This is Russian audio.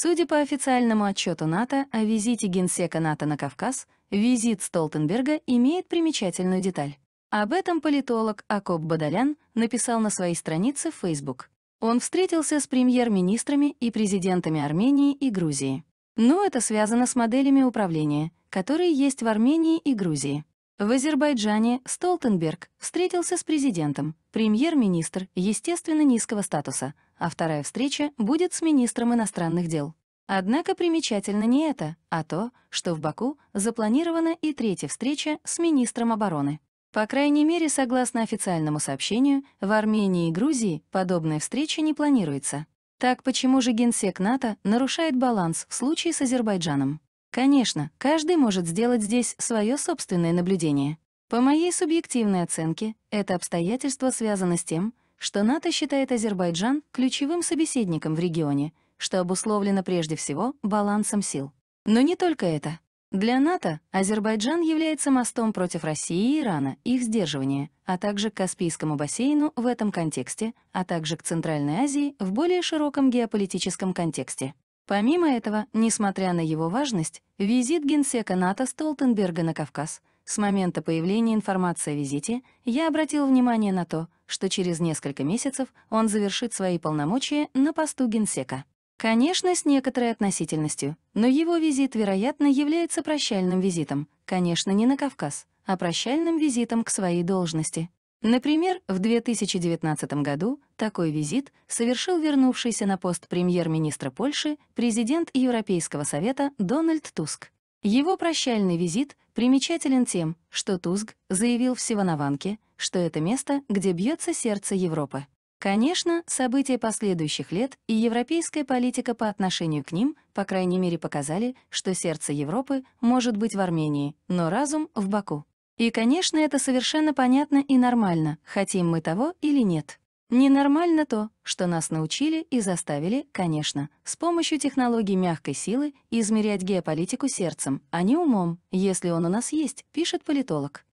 Судя по официальному отчету НАТО о визите генсека НАТО на Кавказ, визит Столтенберга имеет примечательную деталь. Об этом политолог Акоп Бадалян написал на своей странице в Facebook. Он встретился с премьер-министрами и президентами Армении и Грузии. Но это связано с моделями управления, которые есть в Армении и Грузии. В Азербайджане Столтенберг встретился с президентом. Премьер-министр, естественно, низкого статуса — а вторая встреча будет с министром иностранных дел. Однако примечательно не это, а то, что в Баку запланирована и третья встреча с министром обороны. По крайней мере, согласно официальному сообщению, в Армении и Грузии подобная встреча не планируется. Так почему же генсек НАТО нарушает баланс в случае с Азербайджаном? Конечно, каждый может сделать здесь свое собственное наблюдение. По моей субъективной оценке, это обстоятельство связано с тем, что НАТО считает Азербайджан ключевым собеседником в регионе, что обусловлено прежде всего балансом сил. Но не только это. Для НАТО Азербайджан является мостом против России и Ирана, их сдерживания, а также к Каспийскому бассейну в этом контексте, а также к Центральной Азии в более широком геополитическом контексте. Помимо этого, несмотря на его важность, визит генсека НАТО Столтенберга на Кавказ с момента появления информации о визите я обратил внимание на то, что через несколько месяцев он завершит свои полномочия на посту генсека. Конечно, с некоторой относительностью, но его визит, вероятно, является прощальным визитом, конечно, не на Кавказ, а прощальным визитом к своей должности. Например, в 2019 году такой визит совершил вернувшийся на пост премьер-министра Польши президент Европейского совета Дональд Туск. Его прощальный визит Примечателен тем, что Тузг заявил в Севанованке, что это место, где бьется сердце Европы. Конечно, события последующих лет и европейская политика по отношению к ним, по крайней мере, показали, что сердце Европы может быть в Армении, но разум — в Баку. И, конечно, это совершенно понятно и нормально, хотим мы того или нет. Ненормально то, что нас научили и заставили, конечно, с помощью технологий мягкой силы измерять геополитику сердцем, а не умом, если он у нас есть, пишет политолог.